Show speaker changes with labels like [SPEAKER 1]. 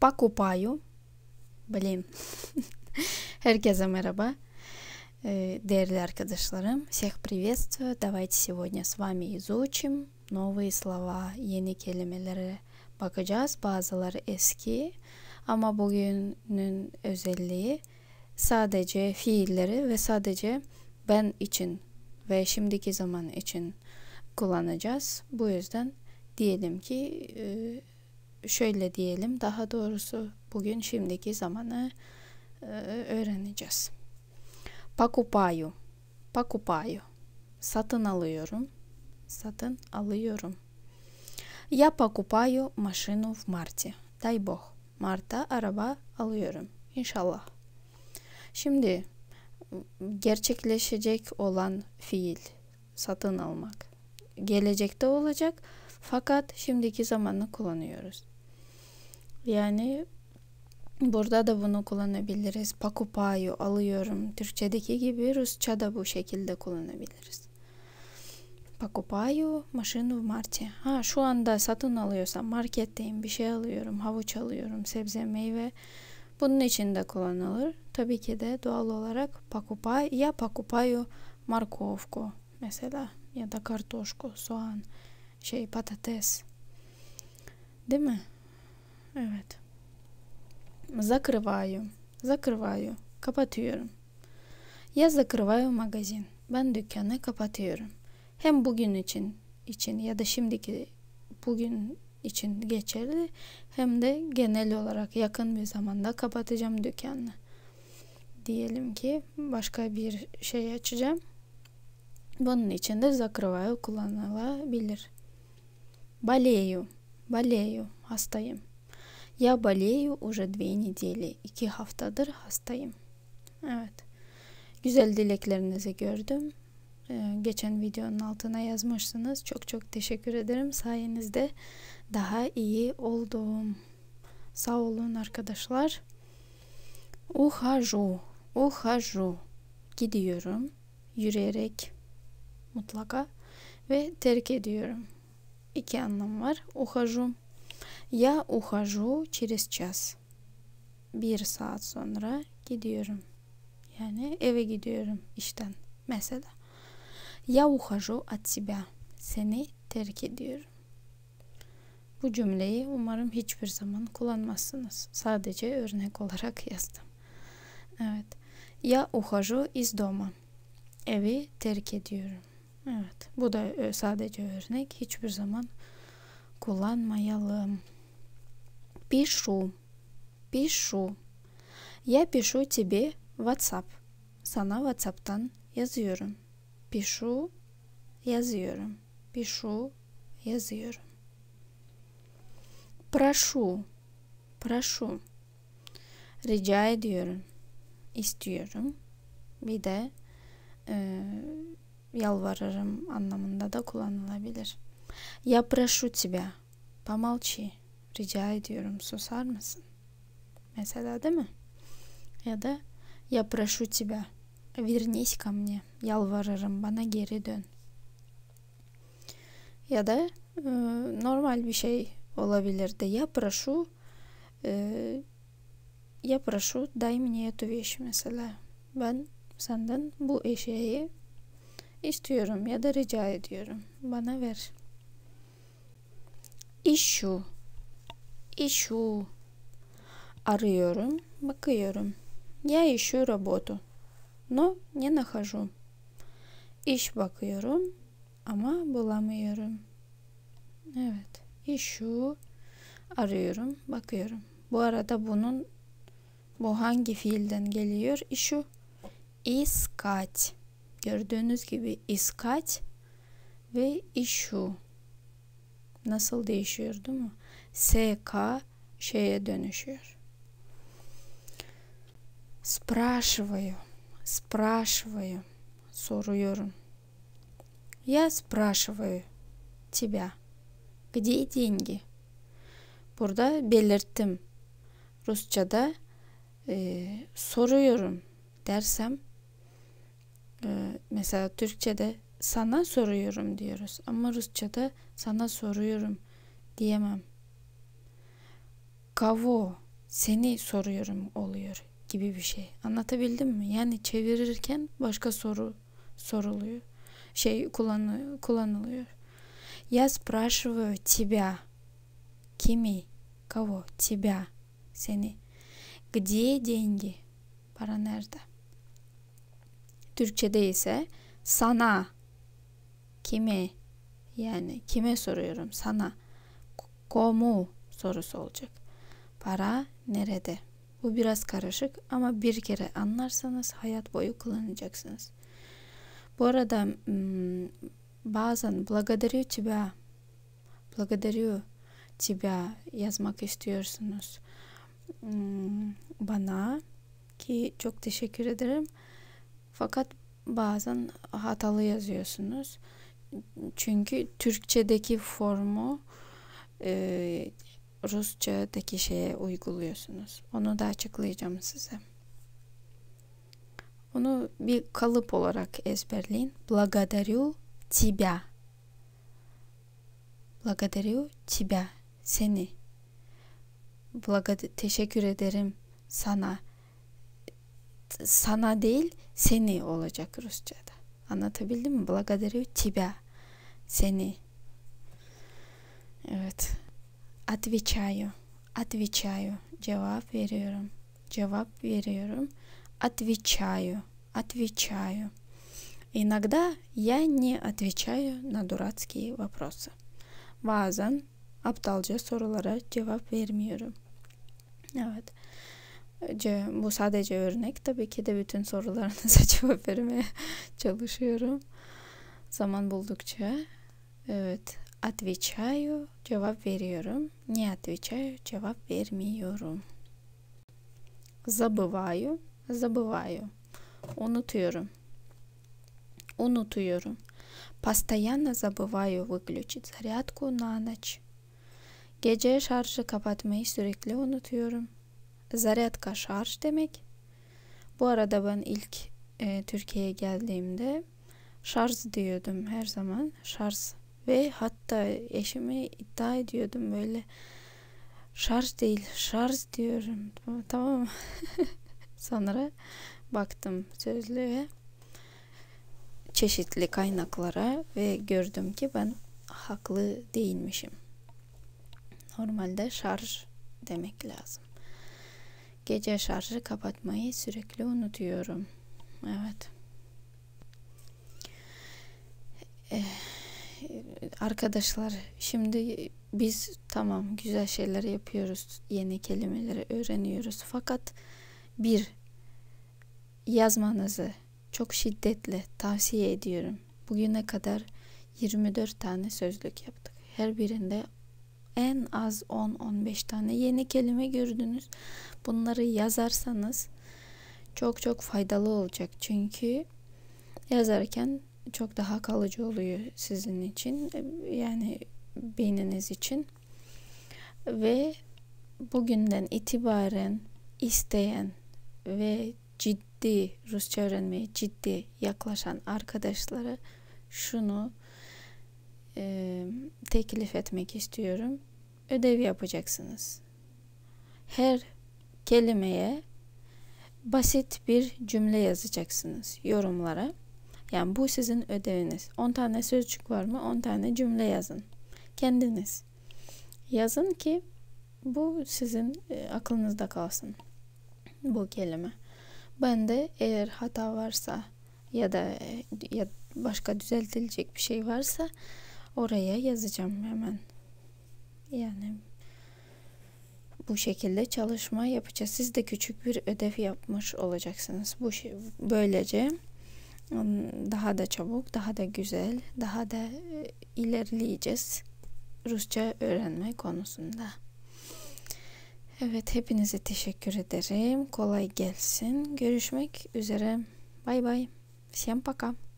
[SPEAKER 1] Покупаю. Блин. Herkese merhaba. Ee, değerli arkadaşlarım, всех приветствую. Давайте сегодня с вами изучим новые слова, yeni kelimelere bakacağız. Bazıları eski ama bugünün özelliği sadece fiilleri ve sadece ben için ve şimdiki zaman için kullanacağız. Bu yüzden diyelim ki e, şöyle diyelim daha doğrusu bugün şimdiki zamanı e, öğreneceğiz. Pakupayu, pakupayu. Satın alıyorum. Satın alıyorum. Я покупаю машину в марте. Дай Бог. Mart'ta araba alıyorum. İnşallah. Şimdi gerçekleşecek olan fiil satın almak. Gelecekte olacak fakat şimdiki zamanı kullanıyoruz. Yani burada da bunu kullanabiliriz. Pakupayu alıyorum. Türkçedeki gibi Rusça da bu şekilde kullanabiliriz. Покупаю машину в марте. Ha şu anda satın alıyorsam marketteyim bir şey alıyorum, havuç alıyorum, sebze, meyve. Bunun için de kullanılır. Tabii ki de doğal olarak покупаю ya покупаю морковку mesela ya da kartoşku, soğan, şey patates. Değil mi? Evet. Закрываю. Закрываю. Kapatıyorum. Ya закрываю magazin. Ben dükkanı kapatıyorum. Hem bugün için için ya da şimdiki bugün için geçerli hem de genel olarak yakın bir zamanda kapatacağım dükkanı. Diyelim ki başka bir şey açacağım. Bunun için de закрываю kullanılabilir. Baleyu. Baleyu. Hastayım. Я болею уже две недели. İki haftadır hastayım. Evet. Güzel dileklerinizi gördüm. Ee, geçen videonun altına yazmışsınız. Çok çok teşekkür ederim. Sayenizde daha iyi oldum. Sağ olun arkadaşlar. Ухожу. Ухожу. Gidiyorum. Yürüyerek mutlaka ve terk ediyorum. İki anlam var. Ухожу Я ухожу через час. Bir saat sonra gidiyorum. Yani eve gidiyorum işten. Mesela. Я ухожу от тебя. Seni terk ediyorum. Bu cümleyi umarım hiçbir zaman kullanmazsınız. Sadece örnek olarak yazdım. Evet. Ya ухожу из дома. Evi terk ediyorum. Evet. Bu da e, sadece örnek. Hiçbir zaman kullanmayalım. Пишу. Пишу. Я пишу тебе WhatsApp. Sana WhatsApp'tan yazıyorum. Пишу. Yazıyorum. Пишу. Yazıyorum. Прошу. Прошу. Rica ediyorum. İstiyorum. Bir de e, yalvarırım anlamında da kullanılabilir. Я прошу тебя. Помолчи. Rica ediyorum susar mısın? Mesela değil mi? Ya da я прошу тебя, вернись ко мне, yalvarırım bana geri dön. Ya da e, normal bir şey olabilir de я прошу e, я прошу дай мне эту вещь mesela. Ben senden bu eşeği istiyorum ya da rica ediyorum. Bana ver. İşu ищу. Arıyorum, bakıyorum. Я ищу работу. Но не нахожу. İş bakıyorum ama bulamıyorum. Evet. İşu arıyorum, bakıyorum. Bu arada bunun bu hangi fiilden geliyor? İşu iskat. Gördüğünüz gibi iskat ve işu nasıl değişiyor değil mi? SK şeye dönüşüyor. Спрашиваю, спрашиваю, soruyorum. Я спрашиваю тебя, где деньги? Burada belirttim. Rusça'da e, soruyorum dersem e, mesela Türkçe'de sana soruyorum diyoruz ama Rusça'da sana soruyorum diyemem kavo seni soruyorum oluyor gibi bir şey. Anlatabildim mi? Yani çevirirken başka soru soruluyor. Şey kullanılıyor. kullanılıyor. Я спрашиваю тебя. Kimi? Кого? Тебя. Seni. Где деньги? Para nerede? Türkçe'de ise sana kime yani kime soruyorum sana komu sorusu olacak. Para nerede? Bu biraz karışık ama bir kere anlarsanız hayat boyu kullanacaksınız. Bu arada hmm, bazen благодарю тебя, благодарю тебя yazmak istiyorsunuz. Hmm, bana ki çok teşekkür ederim. Fakat bazen hatalı yazıyorsunuz. Çünkü Türkçedeki formu Rusça'daki şeye uyguluyorsunuz. Onu da açıklayacağım size. Onu bir kalıp olarak ezberleyin. Благодарю тебя. Благодарю тебя. Seni. Blagad teşekkür ederim sana. Sana değil, seni olacak Rusça'da. Anlatabildim mi? Благодарю тебя. Seni. Evet. Отвечаю. Отвечаю. Cevap veriyorum. Cevap veriyorum. Отвечаю. Отвечаю. Иногда я не отвечаю на дурацкие вопросы. Bazen aptalca sorulara cevap vermiyorum. Evet. Bu sadece örnek. Tabii ki de bütün sorularınıza cevap vermeye çalışıyorum. Zaman buldukça. Evet. Отвечаю, cevap veriyorum. Не отвечаю, cevap vermiyorum. Забываю, забываю. Unutuyorum. Unutuyorum. Постоянно забываю выключить зарядку на ночь. Gece şarjı kapatmayı sürekli unutuyorum. Zaryadka şarj demek. Bu arada ben ilk e, Türkiye'ye geldiğimde şarj diyordum her zaman. Şarj ve hatta eşime iddia ediyordum böyle şarj değil şarj diyorum tamam sonra baktım sözlüğe çeşitli kaynaklara ve gördüm ki ben haklı değilmişim. Normalde şarj demek lazım. Gece şarjı kapatmayı sürekli unutuyorum. Evet. Ee, arkadaşlar şimdi biz tamam güzel şeyler yapıyoruz. Yeni kelimeleri öğreniyoruz. Fakat bir yazmanızı çok şiddetle tavsiye ediyorum. Bugüne kadar 24 tane sözlük yaptık. Her birinde en az 10-15 tane yeni kelime gördünüz. Bunları yazarsanız çok çok faydalı olacak. Çünkü yazarken çok daha kalıcı oluyor sizin için yani beyniniz için ve bugünden itibaren isteyen ve ciddi Rusça öğrenmeye ciddi yaklaşan arkadaşlara şunu e, teklif etmek istiyorum. Ödev yapacaksınız. Her kelimeye basit bir cümle yazacaksınız yorumlara. Yani bu sizin ödeviniz. 10 tane sözcük var mı? 10 tane cümle yazın. Kendiniz. Yazın ki bu sizin e, aklınızda kalsın. Bu kelime. Ben de eğer hata varsa ya da e, ya başka düzeltilecek bir şey varsa oraya yazacağım hemen. Yani bu şekilde çalışma yapacağız. Siz de küçük bir ödev yapmış olacaksınız. Bu böylece daha da çabuk, daha da güzel, daha da e, ilerleyeceğiz Rusça öğrenme konusunda. Evet, hepinize teşekkür ederim. Kolay gelsin. Görüşmek üzere. Bay bay. Всем пока.